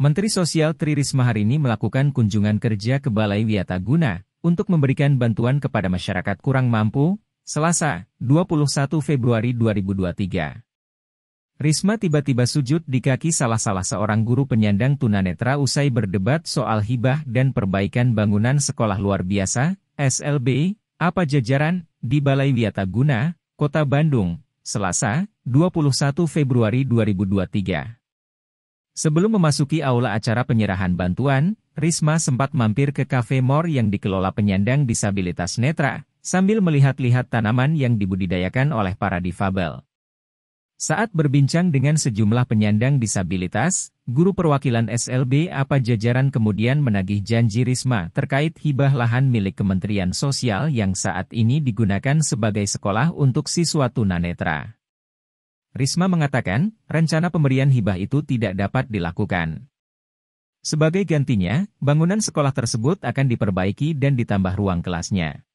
Menteri Sosial Tri Risma hari ini melakukan kunjungan kerja ke Balai Wiata Guna untuk memberikan bantuan kepada masyarakat kurang mampu, Selasa, 21 Februari 2023. Risma tiba-tiba sujud di kaki salah-salah seorang guru penyandang tunanetra usai berdebat soal hibah dan perbaikan bangunan sekolah luar biasa, SLB, apa jajaran, di Balai Wiata Guna, Kota Bandung, Selasa, 21 Februari 2023. Sebelum memasuki aula acara penyerahan bantuan, Risma sempat mampir ke Cafe Mor yang dikelola penyandang disabilitas netra, sambil melihat-lihat tanaman yang dibudidayakan oleh para difabel. Saat berbincang dengan sejumlah penyandang disabilitas, guru perwakilan SLB apa jajaran kemudian menagih janji Risma terkait hibah lahan milik Kementerian Sosial yang saat ini digunakan sebagai sekolah untuk siswa tunanetra. Risma mengatakan, rencana pemberian hibah itu tidak dapat dilakukan. Sebagai gantinya, bangunan sekolah tersebut akan diperbaiki dan ditambah ruang kelasnya.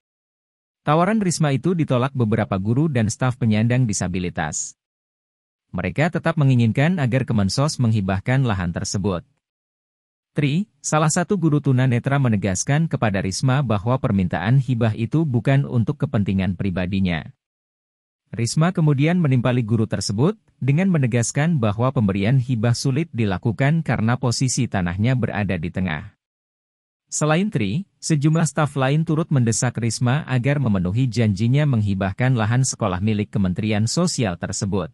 Tawaran Risma itu ditolak beberapa guru dan staf penyandang disabilitas. Mereka tetap menginginkan agar Kemensos menghibahkan lahan tersebut. Tri, salah satu guru tunanetra menegaskan kepada Risma bahwa permintaan hibah itu bukan untuk kepentingan pribadinya. Risma kemudian menimpali guru tersebut, dengan menegaskan bahwa pemberian hibah sulit dilakukan karena posisi tanahnya berada di tengah. Selain Tri, sejumlah staf lain turut mendesak Risma agar memenuhi janjinya menghibahkan lahan sekolah milik Kementerian Sosial tersebut.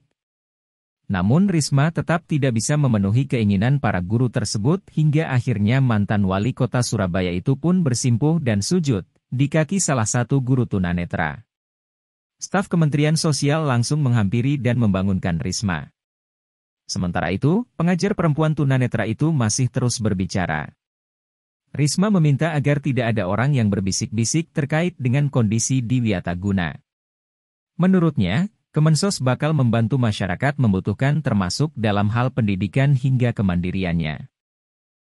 Namun Risma tetap tidak bisa memenuhi keinginan para guru tersebut hingga akhirnya mantan wali kota Surabaya itu pun bersimpuh dan sujud di kaki salah satu guru tunanetra. Staf Kementerian Sosial langsung menghampiri dan membangunkan Risma. Sementara itu, pengajar perempuan tunanetra itu masih terus berbicara. Risma meminta agar tidak ada orang yang berbisik-bisik terkait dengan kondisi di Wiataguna. Menurutnya, Kemensos bakal membantu masyarakat membutuhkan termasuk dalam hal pendidikan hingga kemandiriannya.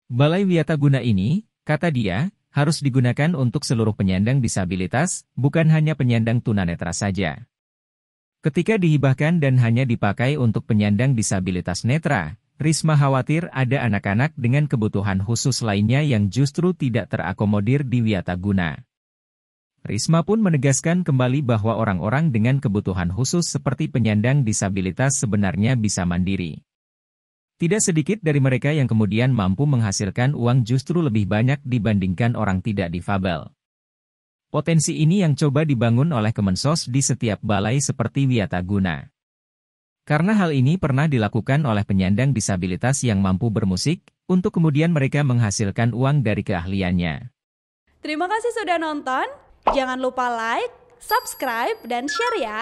Balai Wiataguna ini, kata dia, harus digunakan untuk seluruh penyandang disabilitas, bukan hanya penyandang tunanetra saja. Ketika dihibahkan dan hanya dipakai untuk penyandang disabilitas netra, Risma khawatir ada anak-anak dengan kebutuhan khusus lainnya yang justru tidak terakomodir di Wiataguna. Risma pun menegaskan kembali bahwa orang-orang dengan kebutuhan khusus seperti penyandang disabilitas sebenarnya bisa mandiri. Tidak sedikit dari mereka yang kemudian mampu menghasilkan uang justru lebih banyak dibandingkan orang tidak difabel. Potensi ini yang coba dibangun oleh Kemensos di setiap balai seperti Wiataguna. Karena hal ini pernah dilakukan oleh penyandang disabilitas yang mampu bermusik, untuk kemudian mereka menghasilkan uang dari keahliannya. Terima kasih sudah nonton, jangan lupa like, subscribe, dan share ya!